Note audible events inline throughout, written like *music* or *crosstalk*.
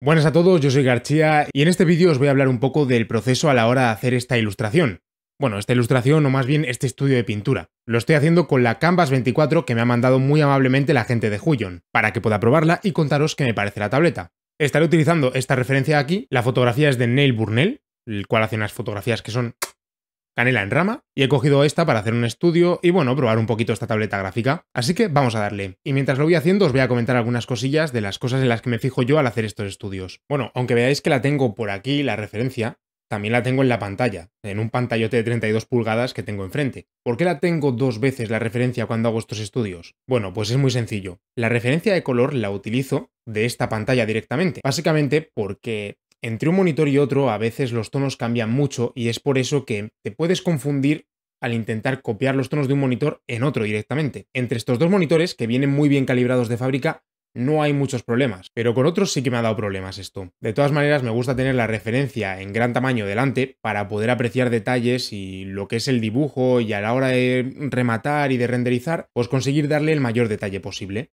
Buenas a todos, yo soy García y en este vídeo os voy a hablar un poco del proceso a la hora de hacer esta ilustración. Bueno, esta ilustración o más bien este estudio de pintura. Lo estoy haciendo con la Canvas 24 que me ha mandado muy amablemente la gente de Huyon, para que pueda probarla y contaros qué me parece la tableta. Estaré utilizando esta referencia aquí, la fotografía es de Neil Burnell, el cual hace unas fotografías que son canela en rama y he cogido esta para hacer un estudio y bueno, probar un poquito esta tableta gráfica. Así que vamos a darle. Y mientras lo voy haciendo os voy a comentar algunas cosillas de las cosas en las que me fijo yo al hacer estos estudios. Bueno, aunque veáis que la tengo por aquí, la referencia, también la tengo en la pantalla, en un pantallote de 32 pulgadas que tengo enfrente. ¿Por qué la tengo dos veces la referencia cuando hago estos estudios? Bueno, pues es muy sencillo. La referencia de color la utilizo de esta pantalla directamente, básicamente porque entre un monitor y otro a veces los tonos cambian mucho y es por eso que te puedes confundir al intentar copiar los tonos de un monitor en otro directamente. Entre estos dos monitores, que vienen muy bien calibrados de fábrica, no hay muchos problemas, pero con otros sí que me ha dado problemas esto. De todas maneras, me gusta tener la referencia en gran tamaño delante para poder apreciar detalles y lo que es el dibujo y a la hora de rematar y de renderizar, pues conseguir darle el mayor detalle posible.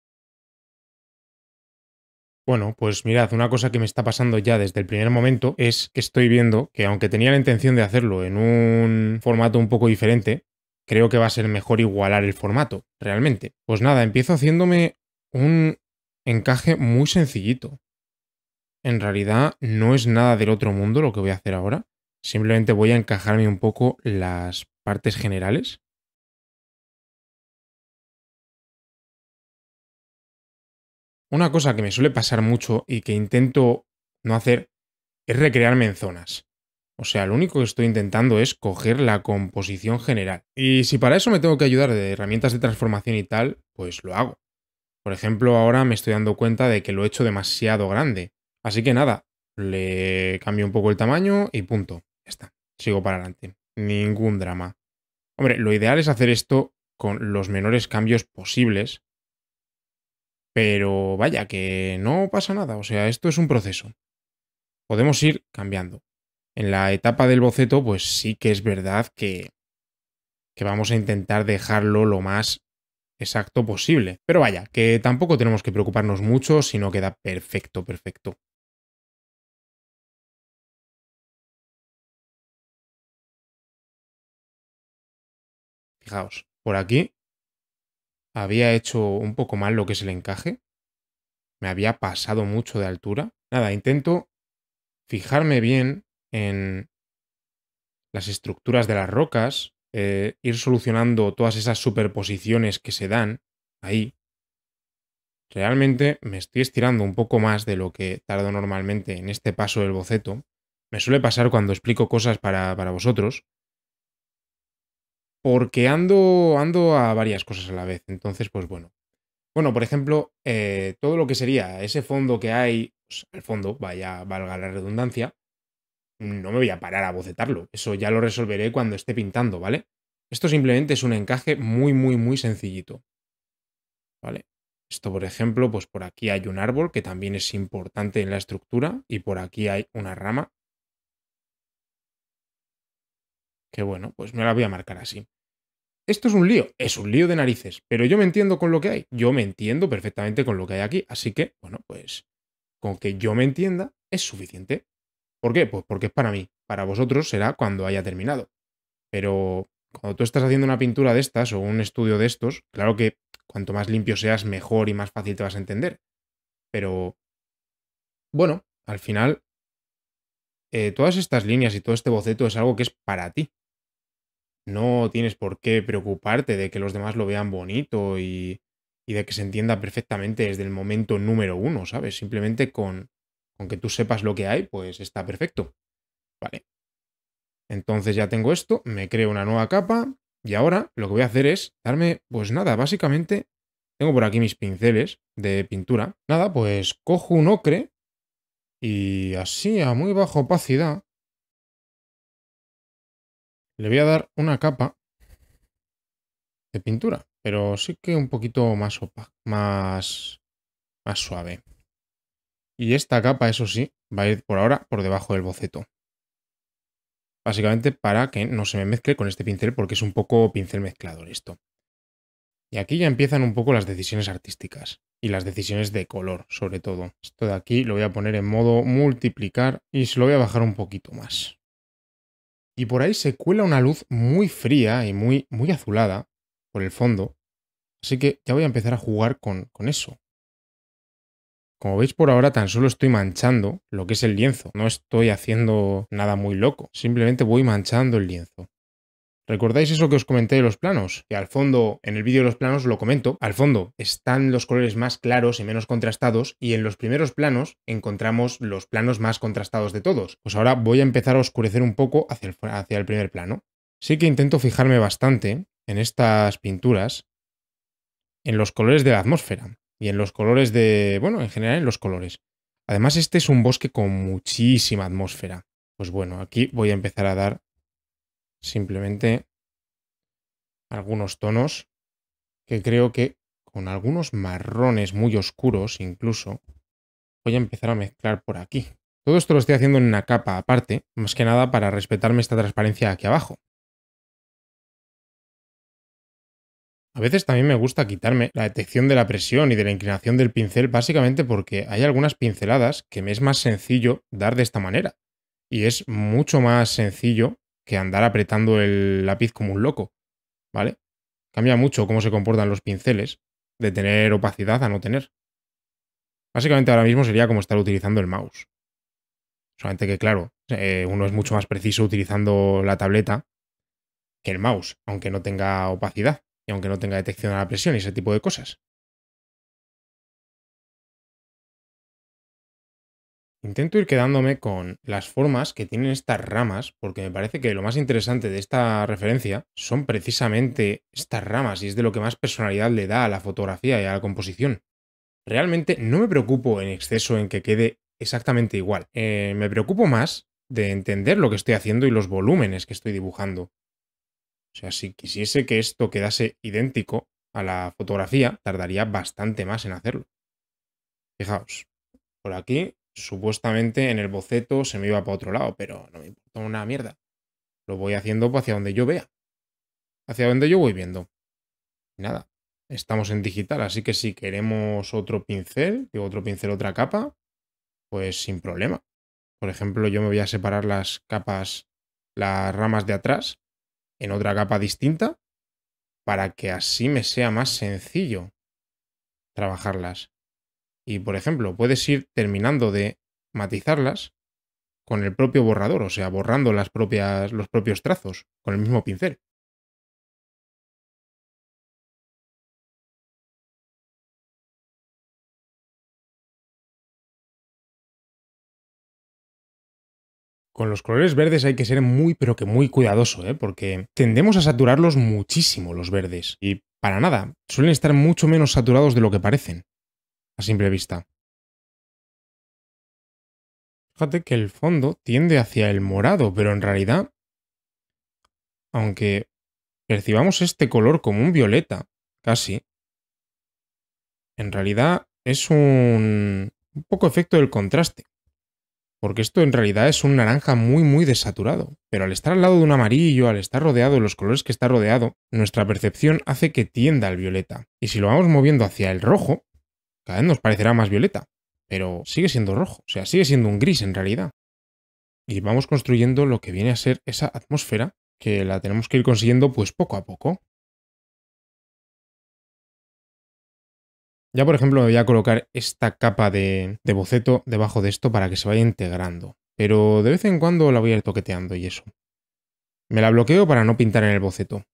Bueno, pues mirad, una cosa que me está pasando ya desde el primer momento es que estoy viendo que aunque tenía la intención de hacerlo en un formato un poco diferente, creo que va a ser mejor igualar el formato, realmente. Pues nada, empiezo haciéndome un encaje muy sencillito. En realidad no es nada del otro mundo lo que voy a hacer ahora. Simplemente voy a encajarme un poco las partes generales Una cosa que me suele pasar mucho y que intento no hacer es recrearme en zonas. O sea, lo único que estoy intentando es coger la composición general. Y si para eso me tengo que ayudar de herramientas de transformación y tal, pues lo hago. Por ejemplo, ahora me estoy dando cuenta de que lo he hecho demasiado grande. Así que nada, le cambio un poco el tamaño y punto. Ya está. Sigo para adelante. Ningún drama. Hombre, lo ideal es hacer esto con los menores cambios posibles pero vaya, que no pasa nada, o sea, esto es un proceso. Podemos ir cambiando. En la etapa del boceto, pues sí que es verdad que, que vamos a intentar dejarlo lo más exacto posible. Pero vaya, que tampoco tenemos que preocuparnos mucho si no queda perfecto, perfecto. Fijaos, por aquí había hecho un poco mal lo que es el encaje. Me había pasado mucho de altura. Nada, intento fijarme bien en las estructuras de las rocas, eh, ir solucionando todas esas superposiciones que se dan ahí. Realmente me estoy estirando un poco más de lo que tardo normalmente en este paso del boceto. Me suele pasar cuando explico cosas para, para vosotros, porque ando, ando a varias cosas a la vez. Entonces, pues bueno. Bueno, por ejemplo, eh, todo lo que sería ese fondo que hay, pues, el fondo, vaya, valga la redundancia, no me voy a parar a bocetarlo. Eso ya lo resolveré cuando esté pintando, ¿vale? Esto simplemente es un encaje muy, muy, muy sencillito. ¿Vale? Esto, por ejemplo, pues por aquí hay un árbol que también es importante en la estructura y por aquí hay una rama. que bueno, pues me la voy a marcar así. Esto es un lío, es un lío de narices, pero yo me entiendo con lo que hay, yo me entiendo perfectamente con lo que hay aquí, así que, bueno, pues con que yo me entienda es suficiente. ¿Por qué? Pues porque es para mí, para vosotros será cuando haya terminado. Pero cuando tú estás haciendo una pintura de estas o un estudio de estos, claro que cuanto más limpio seas, mejor y más fácil te vas a entender. Pero, bueno, al final, eh, todas estas líneas y todo este boceto es algo que es para ti, no tienes por qué preocuparte de que los demás lo vean bonito y, de que se entienda perfectamente desde el momento número uno, ¿sabes? Simplemente con, con que tú sepas lo que hay, pues está perfecto. Vale. Entonces ya tengo esto, me creo una nueva capa y ahora lo que voy a hacer es darme, pues nada, básicamente tengo por aquí mis pinceles de pintura. Nada, pues cojo un ocre y así a muy baja opacidad le voy a dar una capa de pintura, pero sí que un poquito más opa. más, más suave. Y esta capa, eso sí, va a ir por ahora por debajo del boceto. Básicamente para que no se me mezcle con este pincel porque es un poco pincel mezclador esto. Y aquí ya empiezan un poco las decisiones artísticas y las decisiones de color, sobre todo. Esto de aquí lo voy a poner en modo multiplicar y se lo voy a bajar un poquito más y por ahí se cuela una luz muy fría y muy, muy azulada por el fondo, así que ya voy a empezar a jugar con, con eso. Como veis por ahora tan solo estoy manchando lo que es el lienzo, no estoy haciendo nada muy loco, simplemente voy manchando el lienzo. ¿Recordáis eso que os comenté de los planos? Que al fondo, en el vídeo de los planos lo comento, al fondo están los colores más claros y menos contrastados y en los primeros planos encontramos los planos más contrastados de todos. Pues ahora voy a empezar a oscurecer un poco hacia el, primer plano. Sí que intento fijarme bastante en estas pinturas, en los colores de la atmósfera y en los colores de... bueno, en general en los colores. Además este es un bosque con muchísima atmósfera. Pues bueno, aquí voy a empezar a dar simplemente algunos tonos que creo que con algunos marrones muy oscuros incluso voy a empezar a mezclar por aquí. Todo esto lo estoy haciendo en una capa aparte, más que nada para respetarme esta transparencia aquí abajo. A veces también me gusta quitarme la detección de la presión y de la inclinación del pincel básicamente porque hay algunas pinceladas que me es más sencillo dar de esta manera. Y es mucho más sencillo que andar apretando el lápiz como un loco, ¿vale? Cambia mucho cómo se comportan los pinceles, de tener opacidad a no tener. Básicamente ahora mismo sería como estar utilizando el mouse. Solamente que, claro, eh, uno es mucho más preciso utilizando la tableta que el mouse, aunque no tenga opacidad y aunque no tenga detección a la presión y ese tipo de cosas. Intento ir quedándome con las formas que tienen estas ramas, porque me parece que lo más interesante de esta referencia son precisamente estas ramas y es de lo que más personalidad le da a la fotografía y a la composición. Realmente no me preocupo en exceso en que quede exactamente igual. Eh, me preocupo más de entender lo que estoy haciendo y los volúmenes que estoy dibujando. O sea, si quisiese que esto quedase idéntico a la fotografía, tardaría bastante más en hacerlo. Fijaos, por aquí supuestamente en el boceto se me iba para otro lado, pero no me importa una mierda. Lo voy haciendo hacia donde yo vea. Hacia donde yo voy viendo. Nada, estamos en digital, así que si queremos otro pincel, y otro pincel, otra capa, pues sin problema. Por ejemplo, yo me voy a separar las capas, las ramas de atrás, en otra capa distinta, para que así me sea más sencillo trabajarlas. Y, por ejemplo, puedes ir terminando de matizarlas con el propio borrador, o sea, borrando las propias, los propios trazos con el mismo pincel. Con los colores verdes hay que ser muy pero que muy cuidadoso, ¿eh? porque tendemos a saturarlos muchísimo los verdes. Y para nada, suelen estar mucho menos saturados de lo que parecen a simple vista. Fíjate que el fondo tiende hacia el morado, pero en realidad, aunque percibamos este color como un violeta, casi, en realidad es un, poco efecto del contraste, porque esto en realidad es un naranja muy muy desaturado, pero al estar al lado de un amarillo, al estar rodeado de los colores que está rodeado, nuestra percepción hace que tienda al violeta, y si lo vamos moviendo hacia el rojo, cada vez nos parecerá más violeta, pero sigue siendo rojo, o sea, sigue siendo un gris en realidad. Y vamos construyendo lo que viene a ser esa atmósfera que la tenemos que ir consiguiendo pues poco a poco. Ya por ejemplo me voy a colocar esta capa de, de boceto debajo de esto para que se vaya integrando, pero de vez en cuando la voy a ir toqueteando y eso. Me la bloqueo para no pintar en el boceto.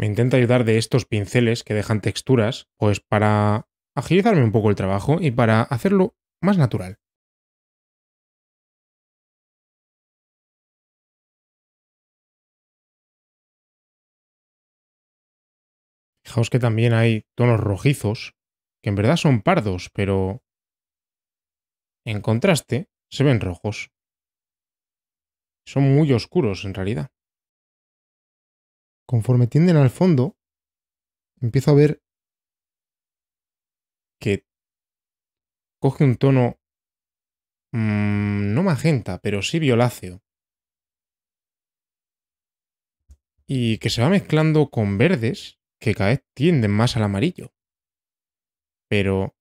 Me intenta ayudar de estos pinceles que dejan texturas, pues para agilizarme un poco el trabajo y para hacerlo más natural. Fijaos que también hay tonos rojizos, que en verdad son pardos, pero en contraste se ven rojos. Son muy oscuros en realidad. Conforme tienden al fondo, empiezo a ver que coge un tono mm, no magenta, pero sí violáceo. Y que se va mezclando con verdes que cada vez tienden más al amarillo. Pero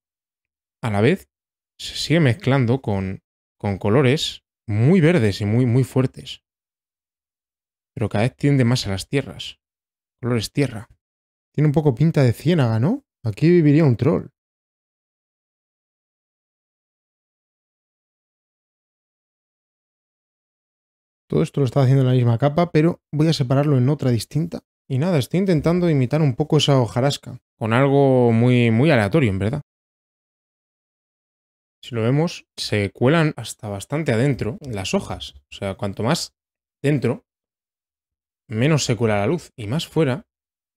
a la vez se sigue mezclando con, con colores muy verdes y muy, muy fuertes pero cada vez tiende más a las tierras. Colores tierra. Tiene un poco pinta de ciénaga, ¿no? Aquí viviría un troll. Todo esto lo está haciendo en la misma capa, pero voy a separarlo en otra distinta. Y nada, estoy intentando imitar un poco esa hojarasca, con algo muy, muy aleatorio, en verdad. Si lo vemos, se cuelan hasta bastante adentro las hojas. O sea, cuanto más dentro, menos se cuela la luz y más fuera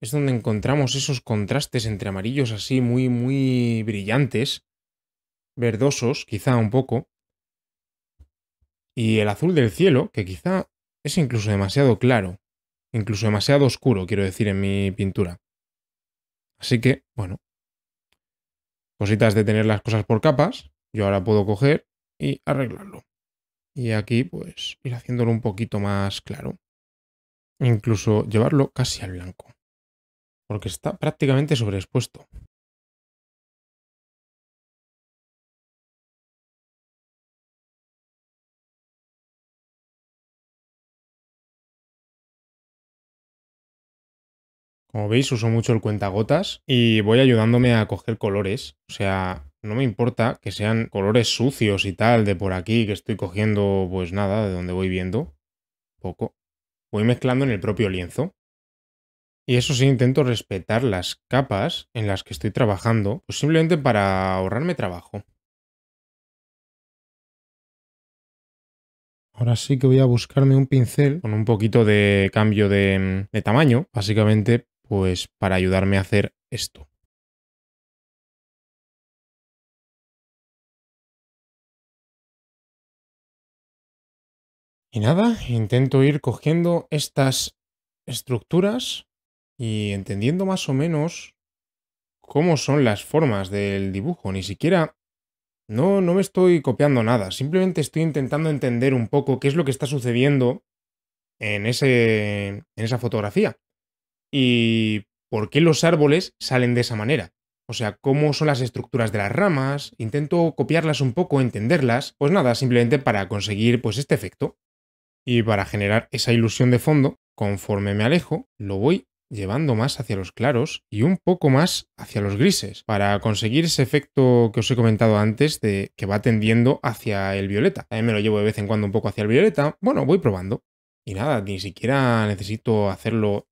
es donde encontramos esos contrastes entre amarillos así muy, muy brillantes, verdosos, quizá un poco, y el azul del cielo, que quizá es incluso demasiado claro, incluso demasiado oscuro, quiero decir, en mi pintura. Así que, bueno, cositas de tener las cosas por capas, yo ahora puedo coger y arreglarlo. Y aquí, pues, ir haciéndolo un poquito más claro. E incluso llevarlo casi al blanco, porque está prácticamente sobreexpuesto. Como veis, uso mucho el cuentagotas y voy ayudándome a coger colores. O sea, no me importa que sean colores sucios y tal de por aquí que estoy cogiendo, pues nada, de donde voy viendo. Poco voy mezclando en el propio lienzo. Y eso sí, intento respetar las capas en las que estoy trabajando, pues simplemente para ahorrarme trabajo. Ahora sí que voy a buscarme un pincel con un poquito de cambio de, mm, de tamaño, básicamente pues para ayudarme a hacer esto. Y nada, intento ir cogiendo estas estructuras y entendiendo más o menos cómo son las formas del dibujo. Ni siquiera... No, no me estoy copiando nada, simplemente estoy intentando entender un poco qué es lo que está sucediendo en, en esa fotografía. Y por qué los árboles salen de esa manera. O sea, cómo son las estructuras de las ramas, intento copiarlas un poco, entenderlas, pues nada, simplemente para conseguir pues este efecto. Y para generar esa ilusión de fondo, conforme me alejo, lo voy llevando más hacia los claros y un poco más hacia los grises, para conseguir ese efecto que os he comentado antes de que va tendiendo hacia el violeta. También me lo llevo de vez en cuando un poco hacia el violeta. Bueno, voy probando. Y nada, ni siquiera necesito hacerlo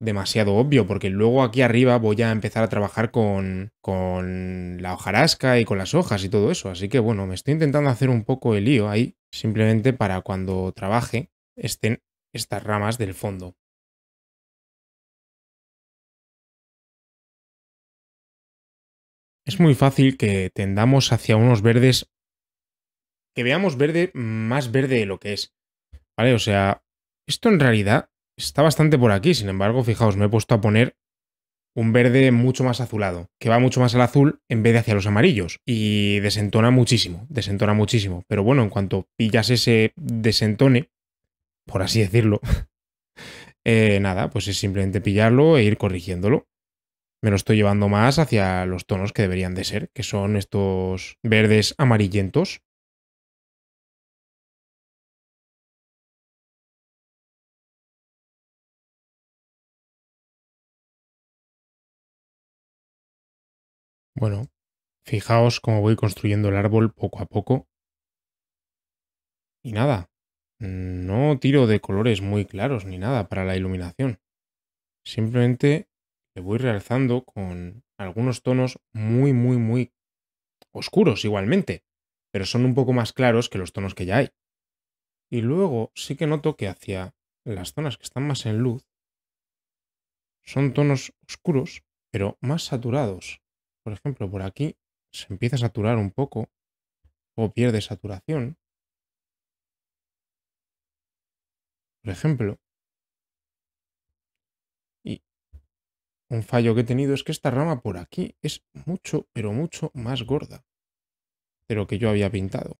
demasiado obvio, porque luego aquí arriba voy a empezar a trabajar con, con la hojarasca y con las hojas y todo eso. Así que bueno, me estoy intentando hacer un poco el lío ahí simplemente para cuando trabaje estén estas ramas del fondo. Es muy fácil que tendamos hacia unos verdes, que veamos verde más verde de lo que es. ¿Vale? O sea, esto en realidad está bastante por aquí, sin embargo, fijaos, me he puesto a poner un verde mucho más azulado, que va mucho más al azul en vez de hacia los amarillos. Y desentona muchísimo, desentona muchísimo. Pero bueno, en cuanto pillas ese desentone, por así decirlo, *laughs* eh, nada, pues es simplemente pillarlo e ir corrigiéndolo. Me lo estoy llevando más hacia los tonos que deberían de ser, que son estos verdes amarillentos, Bueno, fijaos cómo voy construyendo el árbol poco a poco. Y nada, no tiro de colores muy claros ni nada para la iluminación. Simplemente le voy realzando con algunos tonos muy, muy, muy oscuros igualmente, pero son un poco más claros que los tonos que ya hay. Y luego sí que noto que hacia las zonas que están más en luz son tonos oscuros, pero más saturados por ejemplo, por aquí se empieza a saturar un poco o pierde saturación. Por ejemplo, y un fallo que he tenido es que esta rama por aquí es mucho, pero mucho más gorda de lo que yo había pintado.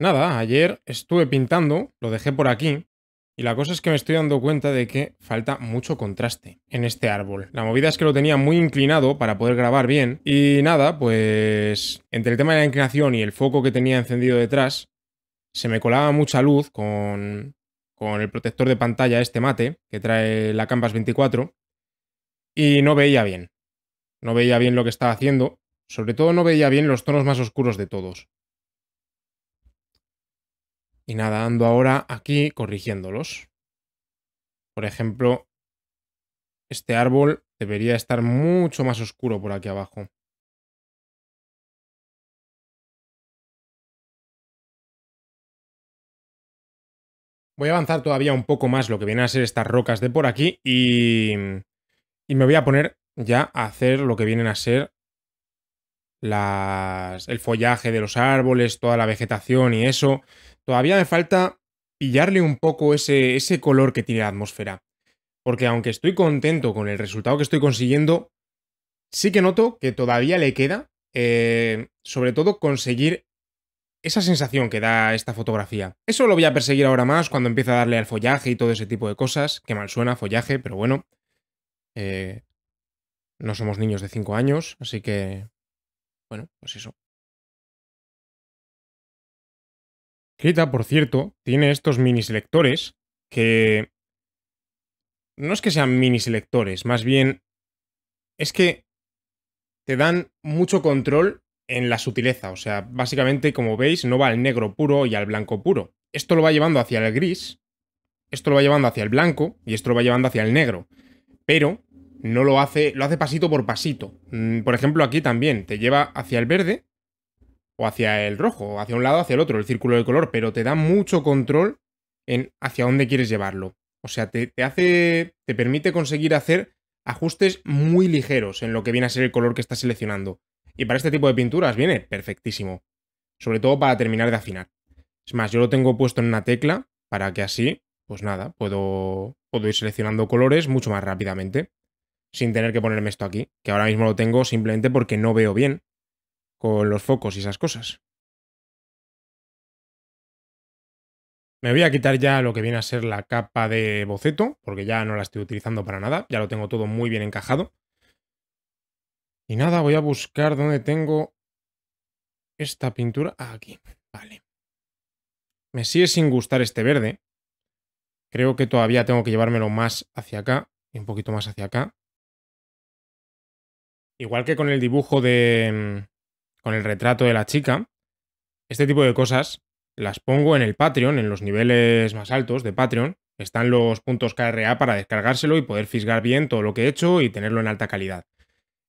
Nada, ayer estuve pintando, lo dejé por aquí, y la cosa es que me estoy dando cuenta de que falta mucho contraste en este árbol. La movida es que lo tenía muy inclinado para poder grabar bien. Y nada, pues entre el tema de la inclinación y el foco que tenía encendido detrás, se me colaba mucha luz con, con el protector de pantalla este mate que trae la Canvas 24 y no veía bien. No veía bien lo que estaba haciendo. Sobre todo no veía bien los tonos más oscuros de todos. Y nada, ando ahora aquí corrigiéndolos. Por ejemplo, este árbol debería estar mucho más oscuro por aquí abajo. Voy a avanzar todavía un poco más lo que vienen a ser estas rocas de por aquí y, y me voy a poner ya a hacer lo que vienen a ser las, el follaje de los árboles, toda la vegetación y eso todavía me falta pillarle un poco ese, ese color que tiene la atmósfera. Porque aunque estoy contento con el resultado que estoy consiguiendo, sí que noto que todavía le queda, eh, sobre todo, conseguir esa sensación que da esta fotografía. Eso lo voy a perseguir ahora más cuando empiece a darle al follaje y todo ese tipo de cosas. Que mal suena, follaje, pero bueno. Eh, no somos niños de 5 años, así que... Bueno, pues eso. Krita, por cierto, tiene estos mini selectores que... No es que sean mini selectores, más bien es que te dan mucho control en la sutileza. O sea, básicamente, como veis, no va al negro puro y al blanco puro. Esto lo va llevando hacia el gris, esto lo va llevando hacia el blanco y esto lo va llevando hacia el negro. Pero no lo hace, lo hace pasito por pasito. Mm, por ejemplo, aquí también te lleva hacia el verde o hacia el rojo, o hacia un lado, hacia el otro, el círculo de color, pero te da mucho control en hacia dónde quieres llevarlo. O sea, te, te hace, te permite conseguir hacer ajustes muy ligeros en lo que viene a ser el color que estás seleccionando. Y para este tipo de pinturas viene perfectísimo. Sobre todo para terminar de afinar. Es más, yo lo tengo puesto en una tecla para que así, pues nada, puedo, puedo ir seleccionando colores mucho más rápidamente. Sin tener que ponerme esto aquí, que ahora mismo lo tengo simplemente porque no veo bien con los focos y esas cosas. Me voy a quitar ya lo que viene a ser la capa de boceto, porque ya no la estoy utilizando para nada, ya lo tengo todo muy bien encajado. Y nada, voy a buscar dónde tengo esta pintura. aquí, vale. Me sigue sin gustar este verde. Creo que todavía tengo que llevármelo más hacia acá y un poquito más hacia acá. Igual que con el dibujo de, mm, con el retrato de la chica. Este tipo de cosas las pongo en el Patreon, en los niveles más altos de Patreon. Están los puntos KRA para descargárselo y poder fisgar bien todo lo que he hecho y tenerlo en alta calidad.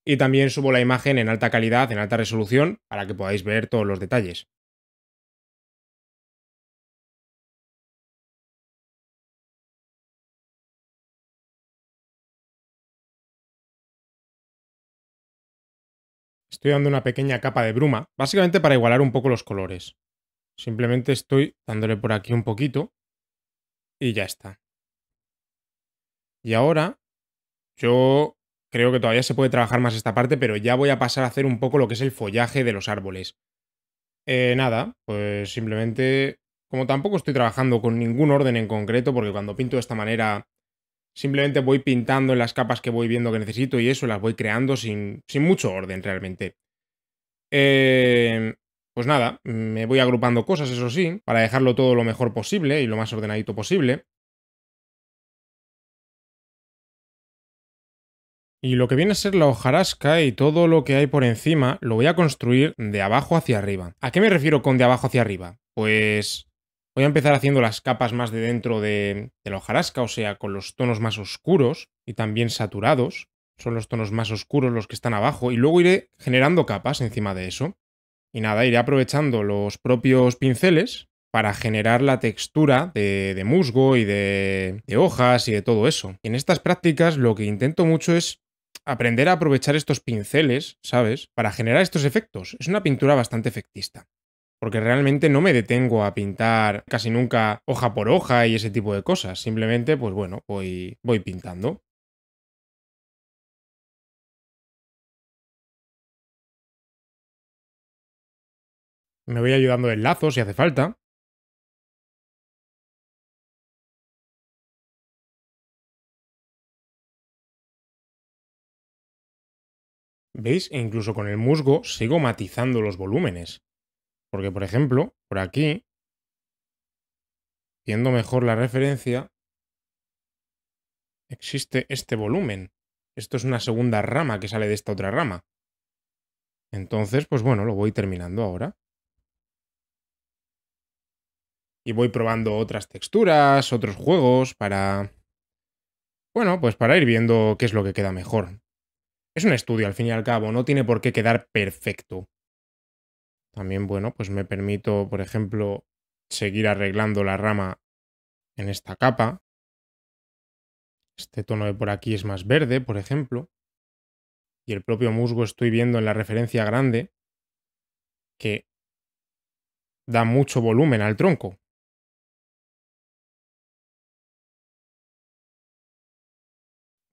Y también subo la imagen en alta calidad, en alta resolución, para que podáis ver todos los detalles. estoy dando una pequeña capa de bruma, básicamente para igualar un poco los colores. Simplemente estoy dándole por aquí un poquito y ya está. Y ahora yo creo que todavía se puede trabajar más esta parte, pero ya voy a pasar a hacer un poco lo que es el follaje de los árboles. Eh, nada, pues simplemente, como tampoco estoy trabajando con ningún orden en concreto, porque cuando pinto de esta manera Simplemente voy pintando en las capas que voy viendo que necesito y eso las voy creando sin, sin mucho orden realmente. Eh, pues nada, me voy agrupando cosas, eso sí, para dejarlo todo lo mejor posible y lo más ordenadito posible. Y lo que viene a ser la hojarasca y todo lo que hay por encima lo voy a construir de abajo hacia arriba. ¿A qué me refiero con de abajo hacia arriba? Pues Voy a empezar haciendo las capas más de dentro de, la hojarasca, o sea, con los tonos más oscuros y también saturados. Son los tonos más oscuros los que están abajo y luego iré generando capas encima de eso. Y nada, iré aprovechando los propios pinceles para generar la textura de, musgo y de, de hojas y de todo eso. en estas prácticas lo que intento mucho es aprender a aprovechar estos pinceles, ¿sabes? Para generar estos efectos. Es una pintura bastante efectista porque realmente no me detengo a pintar casi nunca hoja por hoja y ese tipo de cosas. Simplemente, pues bueno, voy, pintando. Me voy ayudando el lazo si hace falta. ¿Veis? E incluso con el musgo sigo matizando los volúmenes. Porque, por ejemplo, por aquí, viendo mejor la referencia, existe este volumen. Esto es una segunda rama que sale de esta otra rama. Entonces, pues bueno, lo voy terminando ahora. Y voy probando otras texturas, otros juegos para... Bueno, pues para ir viendo qué es lo que queda mejor. Es un estudio, al fin y al cabo, no tiene por qué quedar perfecto. También, bueno, pues me permito, por ejemplo, seguir arreglando la rama en esta capa. Este tono de por aquí es más verde, por ejemplo. Y el propio musgo estoy viendo en la referencia grande que da mucho volumen al tronco.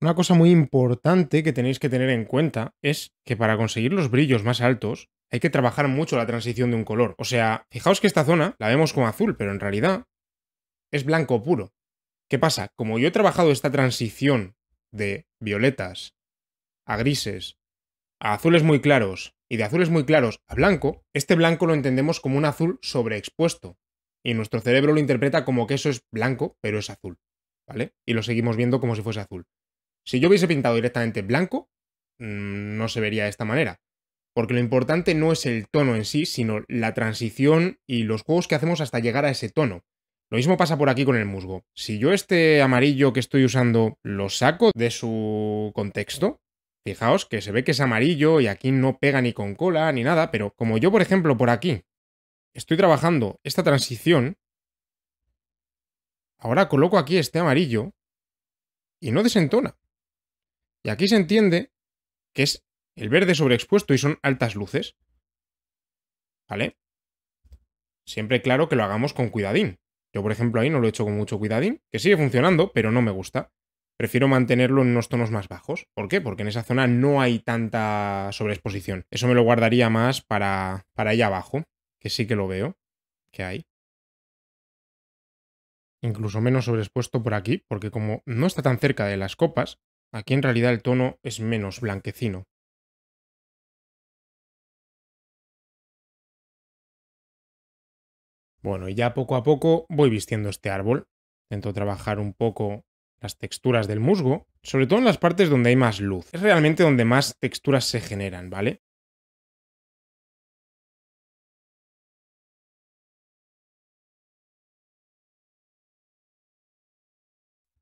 Una cosa muy importante que tenéis que tener en cuenta es que para conseguir los brillos más altos hay que trabajar mucho la transición de un color. O sea, fijaos que esta zona la vemos como azul, pero en realidad es blanco puro. ¿Qué pasa? Como yo he trabajado esta transición de violetas a grises, a azules muy claros y de azules muy claros a blanco, este blanco lo entendemos como un azul sobreexpuesto. Y nuestro cerebro lo interpreta como que eso es blanco, pero es azul. ¿Vale? Y lo seguimos viendo como si fuese azul. Si yo hubiese pintado directamente blanco, mm, no se vería de esta manera. Porque lo importante no es el tono en sí, sino la transición y los juegos que hacemos hasta llegar a ese tono. Lo mismo pasa por aquí con el musgo. Si yo este amarillo que estoy usando lo saco de su contexto, fijaos que se ve que es amarillo y aquí no pega ni con cola ni nada, pero como yo, por ejemplo, por aquí estoy trabajando esta transición, ahora coloco aquí este amarillo y no desentona. Y aquí se entiende que es el verde sobreexpuesto y son altas luces. ¿Vale? Siempre claro que lo hagamos con cuidadín. Yo, por ejemplo, ahí no lo he hecho con mucho cuidadín, que sigue funcionando, pero no me gusta. Prefiero mantenerlo en unos tonos más bajos. ¿Por qué? Porque en esa zona no hay tanta sobreexposición. Eso me lo guardaría más para, para allá abajo, que sí que lo veo, que hay incluso menos sobreexpuesto por aquí, porque como no está tan cerca de las copas, aquí en realidad el tono es menos blanquecino. Bueno, y ya poco a poco voy vistiendo este árbol. Intento trabajar un poco las texturas del musgo, sobre todo en las partes donde hay más luz. Es realmente donde más texturas se generan, ¿vale?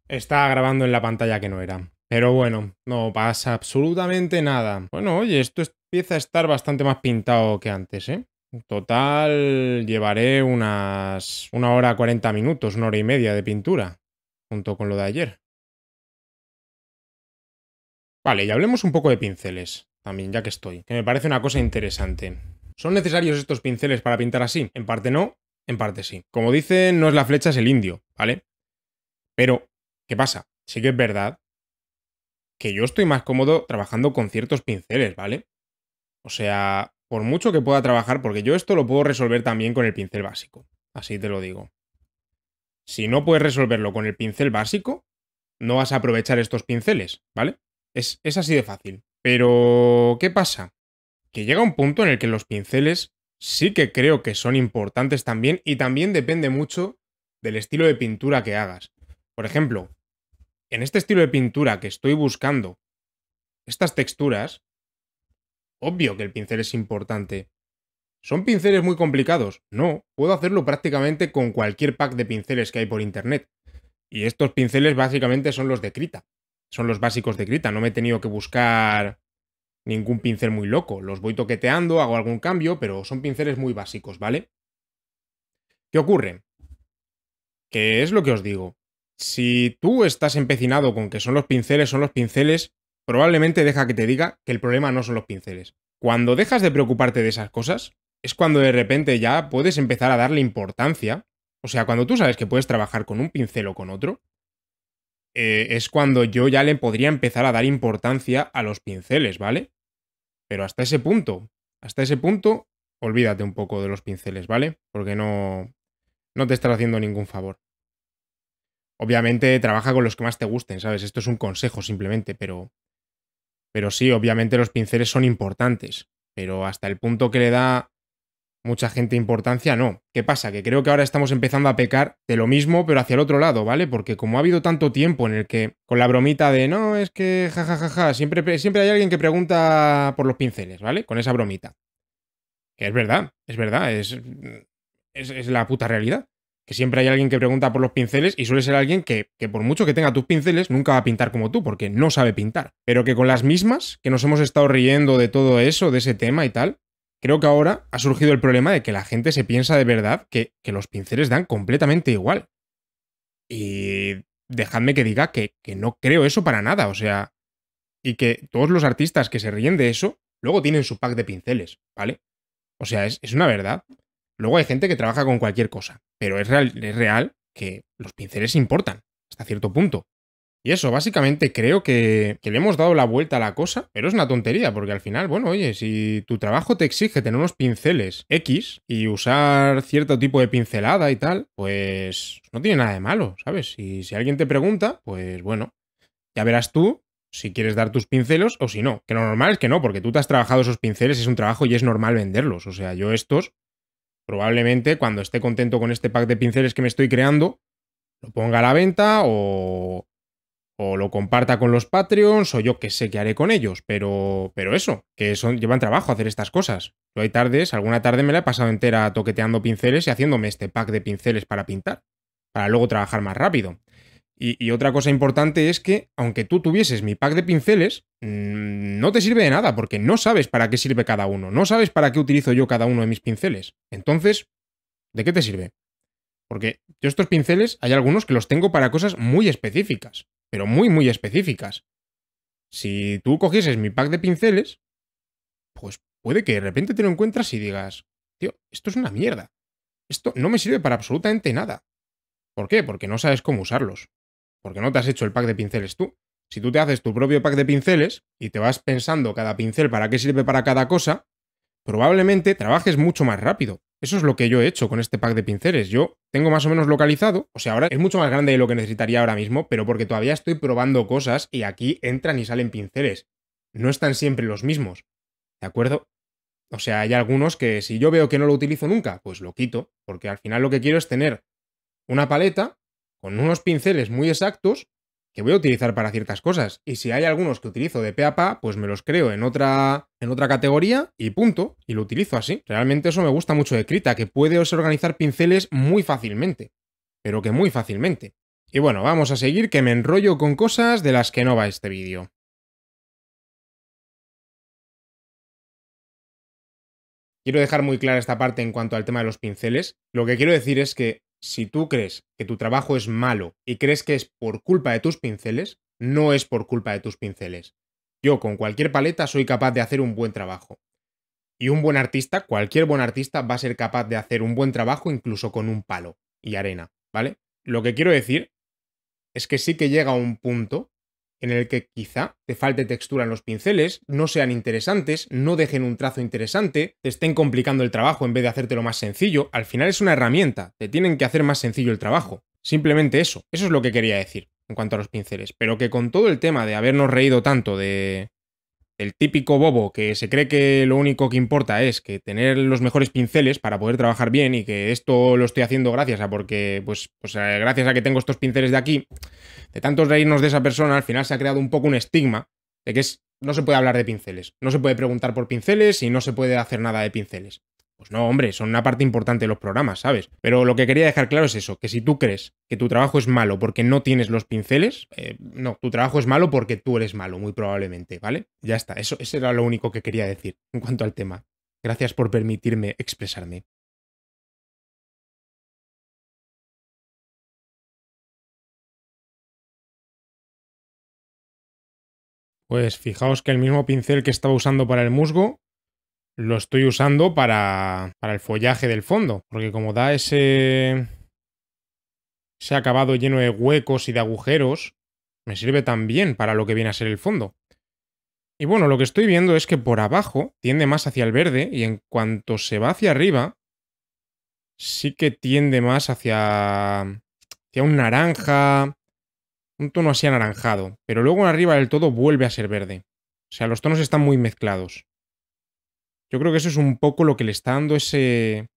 Estaba grabando en la pantalla que no era. Pero bueno, no pasa absolutamente nada. Bueno, oye, esto empieza a estar bastante más pintado que antes, ¿eh? Total, llevaré unas una hora 40 minutos, una hora y media de pintura, junto con lo de ayer. Vale, y hablemos un poco de pinceles, también, ya que estoy, que me parece una cosa interesante. ¿Son necesarios estos pinceles para pintar así? En parte no, en parte sí. Como dicen, no es la flecha, es el indio, ¿vale? Pero, ¿qué pasa? Sí que es verdad que yo estoy más cómodo trabajando con ciertos pinceles, ¿vale? O sea, por mucho que pueda trabajar, porque yo esto lo puedo resolver también con el pincel básico, así te lo digo. Si no puedes resolverlo con el pincel básico, no vas a aprovechar estos pinceles, ¿vale? Es, así de fácil. Pero, ¿qué pasa? Que llega un punto en el que los pinceles sí que creo que son importantes también y también depende mucho del estilo de pintura que hagas. Por ejemplo, en este estilo de pintura que estoy buscando estas texturas, Obvio que el pincel es importante. ¿Son pinceles muy complicados? No, puedo hacerlo prácticamente con cualquier pack de pinceles que hay por internet. Y estos pinceles básicamente son los de Krita. Son los básicos de Krita, no me he tenido que buscar ningún pincel muy loco. Los voy toqueteando, hago algún cambio, pero son pinceles muy básicos, ¿vale? ¿Qué ocurre? Que es lo que os digo. Si tú estás empecinado con que son los pinceles, son los pinceles, probablemente deja que te diga que el problema no son los pinceles. Cuando dejas de preocuparte de esas cosas, es cuando de repente ya puedes empezar a darle importancia. O sea, cuando tú sabes que puedes trabajar con un pincel o con otro, eh, es cuando yo ya le podría empezar a dar importancia a los pinceles, ¿vale? Pero hasta ese punto, hasta ese punto, olvídate un poco de los pinceles, ¿vale? Porque no, no te estás haciendo ningún favor. Obviamente trabaja con los que más te gusten, ¿sabes? Esto es un consejo simplemente, pero pero sí, obviamente los pinceles son importantes, pero hasta el punto que le da mucha gente importancia, no. ¿Qué pasa? Que creo que ahora estamos empezando a pecar de lo mismo, pero hacia el otro lado, ¿vale? Porque como ha habido tanto tiempo en el que, con la bromita de no, es que jajajaja, ja, siempre, siempre hay alguien que pregunta por los pinceles, ¿vale? Con esa bromita. Que es verdad, es verdad, es, es la puta realidad que siempre hay alguien que pregunta por los pinceles y suele ser alguien que, por mucho que tenga tus pinceles, nunca va a pintar como tú, porque no sabe pintar. Pero que con las mismas, que nos hemos estado riendo de todo eso, de ese tema y tal, creo que ahora ha surgido el problema de que la gente se piensa de verdad que, los pinceles dan completamente igual. Y dejadme que diga que, no creo eso para nada, o sea, y que todos los artistas que se ríen de eso, luego tienen su pack de pinceles, ¿vale? O sea, es, es una verdad. Luego hay gente que trabaja con cualquier cosa, pero es real, es real que los pinceles importan hasta cierto punto. Y eso, básicamente creo que, que, le hemos dado la vuelta a la cosa, pero es una tontería, porque al final, bueno, oye, si tu trabajo te exige tener unos pinceles X y usar cierto tipo de pincelada y tal, pues no tiene nada de malo, ¿sabes? Y si alguien te pregunta, pues bueno, ya verás tú si quieres dar tus pinceles o si no. Que lo normal es que no, porque tú te has trabajado esos pinceles, es un trabajo y es normal venderlos. O sea, yo estos probablemente cuando esté contento con este pack de pinceles que me estoy creando, lo ponga a la venta o, o lo comparta con los Patreons o yo qué sé qué haré con ellos. Pero, pero eso, que son, llevan trabajo hacer estas cosas. Yo hay tardes, alguna tarde me la he pasado entera toqueteando pinceles y haciéndome este pack de pinceles para pintar, para luego trabajar más rápido. Y, otra cosa importante es que, aunque tú tuvieses mi pack de pinceles, mm, no te sirve de nada porque no sabes para qué sirve cada uno, no sabes para qué utilizo yo cada uno de mis pinceles. Entonces, ¿de qué te sirve? Porque yo estos pinceles hay algunos que los tengo para cosas muy específicas, pero muy, muy específicas. Si tú cogieses mi pack de pinceles, pues puede que de repente te lo encuentras y digas, tío, esto es una mierda. Esto no me sirve para absolutamente nada. ¿Por qué? Porque no sabes cómo usarlos porque no te has hecho el pack de pinceles tú. Si tú te haces tu propio pack de pinceles y te vas pensando cada pincel para qué sirve para cada cosa, probablemente trabajes mucho más rápido. Eso es lo que yo he hecho con este pack de pinceles. Yo tengo más o menos localizado, o sea, ahora es mucho más grande de lo que necesitaría ahora mismo, pero porque todavía estoy probando cosas y aquí entran y salen pinceles. No están siempre los mismos. ¿De acuerdo? O sea, hay algunos que si yo veo que no lo utilizo nunca, pues lo quito, porque al final lo que quiero es tener una paleta con unos pinceles muy exactos que voy a utilizar para ciertas cosas. Y si hay algunos que utilizo de pe pues me los creo en otra, en otra categoría y punto, y lo utilizo así. Realmente eso me gusta mucho de Krita, que puede organizar pinceles muy fácilmente, pero que muy fácilmente. Y bueno, vamos a seguir que me enrollo con cosas de las que no va este vídeo. Quiero dejar muy clara esta parte en cuanto al tema de los pinceles. Lo que quiero decir es que si tú crees que tu trabajo es malo y crees que es por culpa de tus pinceles, no es por culpa de tus pinceles. Yo con cualquier paleta soy capaz de hacer un buen trabajo. Y un buen artista, cualquier buen artista va a ser capaz de hacer un buen trabajo incluso con un palo y arena, ¿vale? Lo que quiero decir es que sí que llega un punto en el que quizá te falte textura en los pinceles, no sean interesantes, no dejen un trazo interesante, te estén complicando el trabajo en vez de hacértelo más sencillo, al final es una herramienta, te tienen que hacer más sencillo el trabajo. Simplemente eso, eso es lo que quería decir en cuanto a los pinceles, pero que con todo el tema de habernos reído tanto de, el típico bobo que se cree que lo único que importa es que tener los mejores pinceles para poder trabajar bien y que esto lo estoy haciendo gracias a porque, pues, pues eh, gracias a que tengo estos pinceles de aquí, de tantos reírnos de esa persona, al final se ha creado un poco un estigma de que es, no se puede hablar de pinceles, no se puede preguntar por pinceles y no se puede hacer nada de pinceles. Pues no, hombre, son una parte importante de los programas, ¿sabes? Pero lo que quería dejar claro es eso, que si tú crees que tu trabajo es malo porque no tienes los pinceles, eh, no, tu trabajo es malo porque tú eres malo, muy probablemente, ¿vale? Ya está, eso, eso era lo único que quería decir en cuanto al tema. Gracias por permitirme expresarme. Pues fijaos que el mismo pincel que estaba usando para el musgo lo estoy usando para, para el follaje del fondo, porque como da ese, acabado lleno de huecos y de agujeros, me sirve también para lo que viene a ser el fondo. Y bueno, lo que estoy viendo es que por abajo tiende más hacia el verde y en cuanto se va hacia arriba, sí que tiende más hacia, hacia un naranja, un tono así anaranjado, pero luego arriba del todo vuelve a ser verde. O sea, los tonos están muy mezclados. Yo creo que eso es un poco lo que le está dando ese,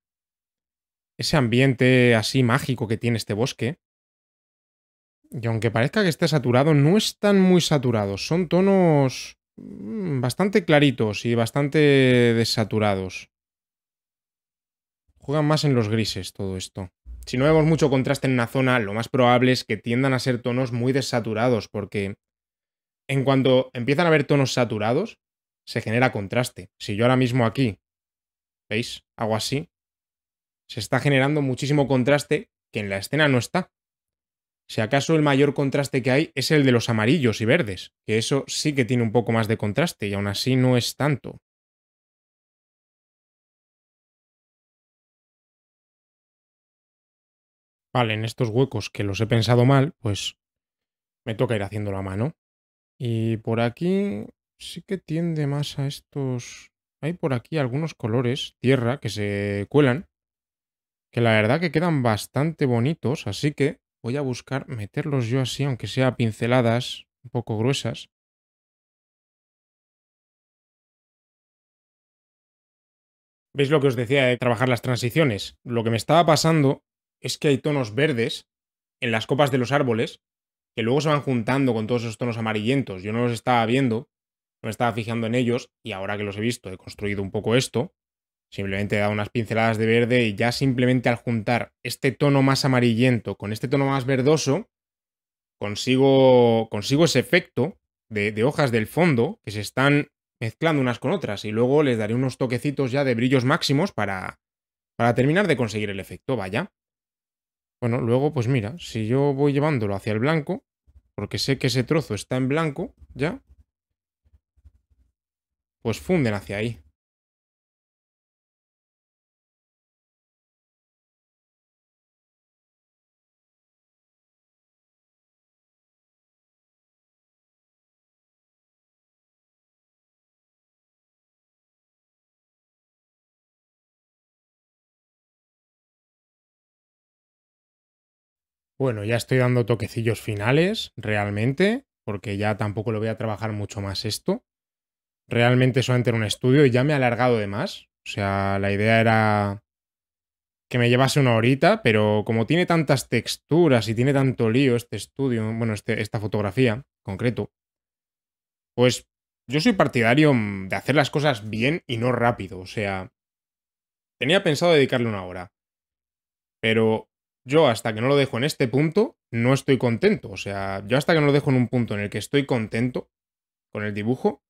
ese ambiente así mágico que tiene este bosque. Y aunque parezca que esté saturado, no están muy saturados. Son tonos mm, bastante claritos y bastante desaturados. Juegan más en los grises todo esto. Si no vemos mucho contraste en una zona, lo más probable es que tiendan a ser tonos muy desaturados, porque en cuanto empiezan a haber tonos saturados, se genera contraste. Si yo ahora mismo aquí, ¿veis? Hago así, se está generando muchísimo contraste que en la escena no está. Si acaso el mayor contraste que hay es el de los amarillos y verdes, que eso sí que tiene un poco más de contraste y aún así no es tanto. Vale, en estos huecos que los he pensado mal, pues me toca ir haciendo la mano. Y por aquí sí que tiende más a estos... Hay por aquí algunos colores, tierra, que se cuelan, que la verdad que quedan bastante bonitos, así que voy a buscar meterlos yo así, aunque sea pinceladas un poco gruesas. ¿Veis lo que os decía de trabajar las transiciones? Lo que me estaba pasando es que hay tonos verdes en las copas de los árboles que luego se van juntando con todos esos tonos amarillentos. Yo no los estaba viendo, me estaba fijando en ellos y ahora que los he visto he construido un poco esto. Simplemente he dado unas pinceladas de verde y ya simplemente al juntar este tono más amarillento con este tono más verdoso, consigo, consigo ese efecto de, hojas del fondo que se están mezclando unas con otras y luego les daré unos toquecitos ya de brillos máximos para, para terminar de conseguir el efecto, vaya. Bueno, luego pues mira, si yo voy llevándolo hacia el blanco, porque sé que ese trozo está en blanco ya, pues funden hacia ahí. Bueno, ya estoy dando toquecillos finales, realmente, porque ya tampoco lo voy a trabajar mucho más esto. Realmente solamente era un estudio y ya me he alargado de más. O sea, la idea era que me llevase una horita, pero como tiene tantas texturas y tiene tanto lío este estudio, bueno, este, esta fotografía en concreto, pues yo soy partidario mm, de hacer las cosas bien y no rápido. O sea, tenía pensado dedicarle una hora, pero yo hasta que no lo dejo en este punto, no estoy contento. O sea, yo hasta que no lo dejo en un punto en el que estoy contento con el dibujo,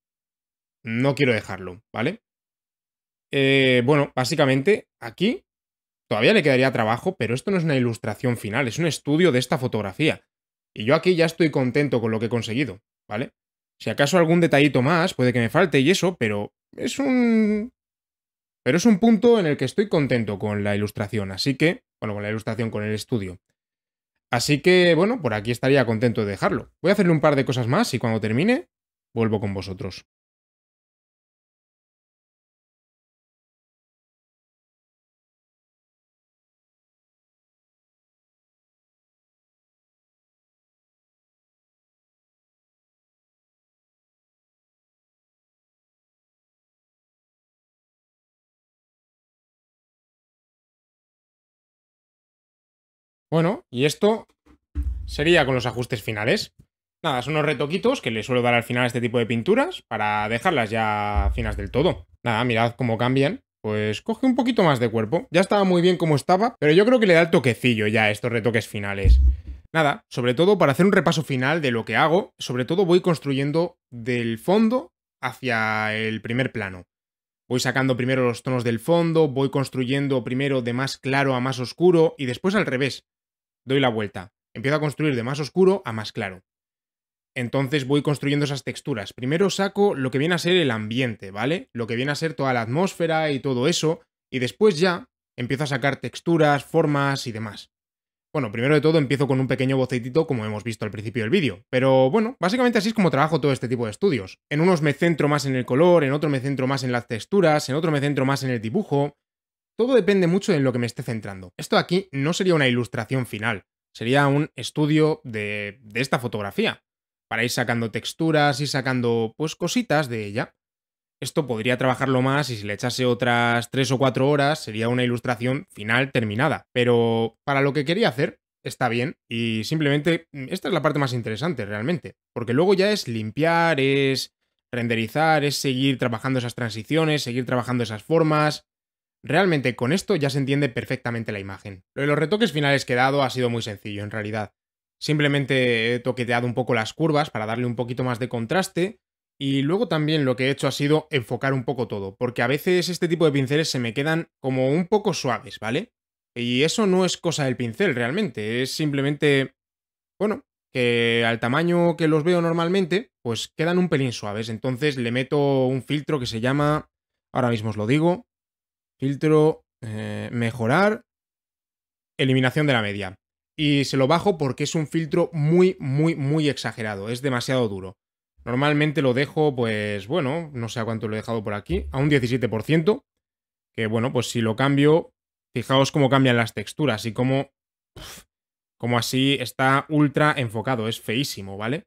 no quiero dejarlo, ¿vale? Eh, bueno, básicamente aquí todavía le quedaría trabajo, pero esto no es una ilustración final, es un estudio de esta fotografía. Y yo aquí ya estoy contento con lo que he conseguido, ¿vale? Si acaso algún detallito más, puede que me falte y eso, pero es un... Pero es un punto en el que estoy contento con la ilustración, así que... Bueno, con la ilustración, con el estudio. Así que, bueno, por aquí estaría contento de dejarlo. Voy a hacerle un par de cosas más y cuando termine, vuelvo con vosotros. Bueno, y esto sería con los ajustes finales. Nada, son unos retoquitos que le suelo dar al final a este tipo de pinturas para dejarlas ya finas del todo. Nada, mirad cómo cambian. Pues coge un poquito más de cuerpo. Ya estaba muy bien como estaba, pero yo creo que le da el toquecillo ya a estos retoques finales. Nada, sobre todo para hacer un repaso final de lo que hago, sobre todo voy construyendo del fondo hacia el primer plano. Voy sacando primero los tonos del fondo, voy construyendo primero de más claro a más oscuro y después al revés doy la vuelta, empiezo a construir de más oscuro a más claro. Entonces voy construyendo esas texturas. Primero saco lo que viene a ser el ambiente, ¿vale? Lo que viene a ser toda la atmósfera y todo eso, y después ya empiezo a sacar texturas, formas y demás. Bueno, primero de todo empiezo con un pequeño bocetito como hemos visto al principio del vídeo, pero bueno, básicamente así es como trabajo todo este tipo de estudios. En unos me centro más en el color, en otros me centro más en las texturas, en otro me centro más en el dibujo, todo depende mucho de en lo que me esté centrando. Esto aquí no sería una ilustración final, sería un estudio de, esta fotografía, para ir sacando texturas y sacando pues cositas de ella. Esto podría trabajarlo más y si le echase otras 3 o 4 horas sería una ilustración final terminada. Pero para lo que quería hacer está bien y simplemente mm, esta es la parte más interesante realmente. Porque luego ya es limpiar, es renderizar, es seguir trabajando esas transiciones, seguir trabajando esas formas, Realmente con esto ya se entiende perfectamente la imagen. Lo de los retoques finales que he dado ha sido muy sencillo en realidad. Simplemente he toqueteado un poco las curvas para darle un poquito más de contraste y luego también lo que he hecho ha sido enfocar un poco todo, porque a veces este tipo de pinceles se me quedan como un poco suaves, ¿vale? Y eso no es cosa del pincel realmente, es simplemente, bueno, que al tamaño que los veo normalmente, pues quedan un pelín suaves, entonces le meto un filtro que se llama, ahora mismo os lo digo, filtro, eh, mejorar, eliminación de la media. Y se lo bajo porque es un filtro muy, muy, muy exagerado, es demasiado duro. Normalmente lo dejo, pues bueno, no sé a cuánto lo he dejado por aquí, a un 17%, que bueno, pues si lo cambio, fijaos cómo cambian las texturas y cómo, como cómo así está ultra enfocado, es feísimo, ¿vale?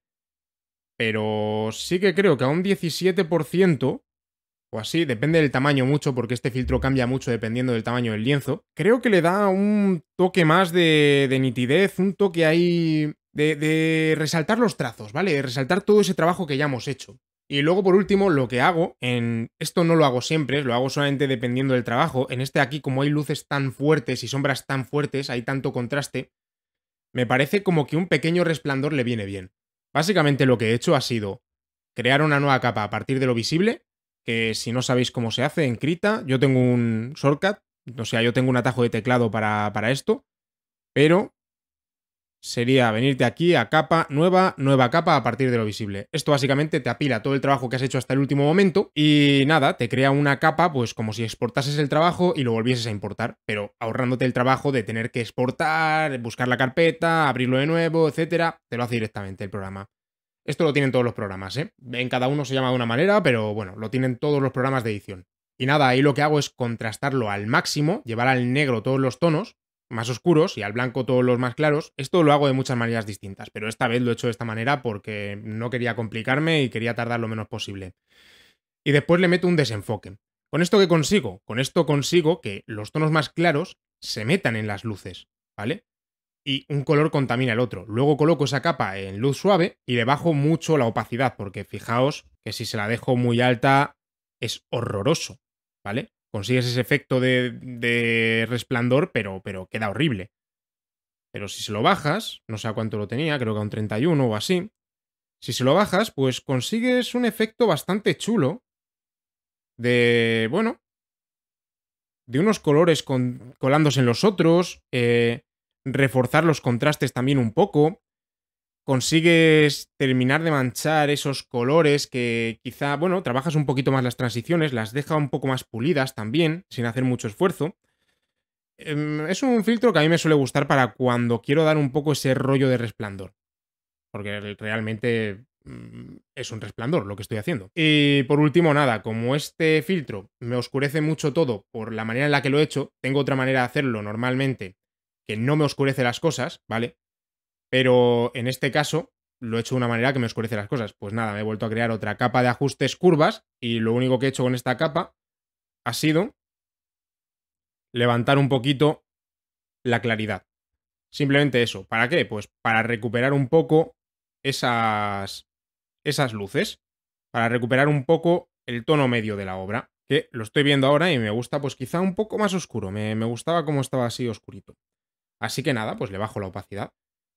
Pero sí que creo que a un 17% o así, depende del tamaño mucho, porque este filtro cambia mucho dependiendo del tamaño del lienzo. Creo que le da un toque más de, de nitidez, un toque ahí de, resaltar los trazos, ¿vale? De resaltar todo ese trabajo que ya hemos hecho. Y luego, por último, lo que hago, en esto no lo hago siempre, lo hago solamente dependiendo del trabajo. En este aquí, como hay luces tan fuertes y sombras tan fuertes, hay tanto contraste, me parece como que un pequeño resplandor le viene bien. Básicamente lo que he hecho ha sido crear una nueva capa a partir de lo visible que si no sabéis cómo se hace en Krita, yo tengo un shortcut, o sea, yo tengo un atajo de teclado para, para esto, pero sería venirte aquí a capa nueva, nueva capa a partir de lo visible. Esto básicamente te apila todo el trabajo que has hecho hasta el último momento y nada, te crea una capa pues como si exportases el trabajo y lo volvieses a importar, pero ahorrándote el trabajo de tener que exportar, buscar la carpeta, abrirlo de nuevo, etcétera, te lo hace directamente el programa. Esto lo tienen todos los programas, ¿eh? En cada uno se llama de una manera, pero bueno, lo tienen todos los programas de edición. Y nada, ahí lo que hago es contrastarlo al máximo, llevar al negro todos los tonos más oscuros y al blanco todos los más claros. Esto lo hago de muchas maneras distintas, pero esta vez lo he hecho de esta manera porque no quería complicarme y quería tardar lo menos posible. Y después le meto un desenfoque. ¿Con esto qué consigo? Con esto consigo que los tonos más claros se metan en las luces, ¿vale? y un color contamina el otro. Luego coloco esa capa en luz suave y le bajo mucho la opacidad, porque fijaos que si se la dejo muy alta es horroroso, ¿vale? Consigues ese efecto de, de resplandor, pero, pero queda horrible. Pero si se lo bajas, no sé a cuánto lo tenía, creo que a un 31 o así, si se lo bajas, pues consigues un efecto bastante chulo de, bueno, de unos colores colándose en los otros, eh, reforzar los contrastes también un poco. Consigues terminar de manchar esos colores que quizá, bueno, trabajas un poquito más las transiciones, las deja un poco más pulidas también, sin hacer mucho esfuerzo. Em, es un filtro que a mí me suele gustar para cuando quiero dar un poco ese rollo de resplandor. Porque realmente mm, es un resplandor lo que estoy haciendo. Y por último, nada, como este filtro me oscurece mucho todo por la manera en la que lo he hecho, tengo otra manera de hacerlo normalmente que no me oscurece las cosas, ¿vale? Pero en este caso lo he hecho de una manera que me oscurece las cosas. Pues nada, me he vuelto a crear otra capa de ajustes curvas y lo único que he hecho con esta capa ha sido levantar un poquito la claridad. Simplemente eso. ¿Para qué? Pues para recuperar un poco esas, esas luces, para recuperar un poco el tono medio de la obra, que lo estoy viendo ahora y me gusta pues quizá un poco más oscuro. Me, me gustaba como estaba así oscurito. Así que nada, pues le bajo la opacidad.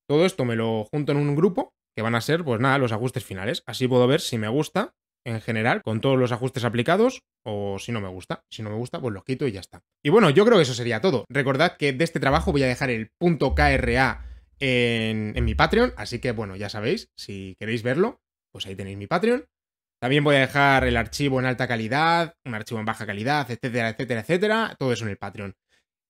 Todo esto me lo junto en un grupo, que van a ser, pues nada, los ajustes finales. Así puedo ver si me gusta en general, con todos los ajustes aplicados, o si no me gusta. Si no me gusta, pues los quito y ya está. Y bueno, yo creo que eso sería todo. Recordad que de este trabajo voy a dejar el KRA en, en mi Patreon, así que bueno, ya sabéis, si queréis verlo, pues ahí tenéis mi Patreon. También voy a dejar el archivo en alta calidad, un archivo en baja calidad, etcétera, etcétera, etcétera. Todo eso en el Patreon.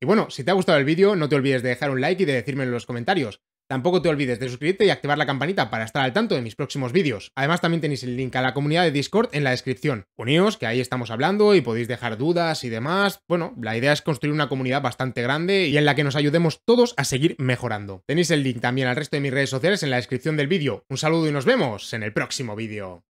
Y bueno, si te ha gustado el vídeo, no te olvides de dejar un like y de decirme en los comentarios. Tampoco te olvides de suscribirte y activar la campanita para estar al tanto de mis próximos vídeos. Además también tenéis el link a la comunidad de Discord en la descripción. Uníos, que ahí estamos hablando y podéis dejar dudas y demás. Bueno, la idea es construir una comunidad bastante grande y en la que nos ayudemos todos a seguir mejorando. Tenéis el link también al resto de mis redes sociales en la descripción del vídeo. Un saludo y nos vemos en el próximo vídeo.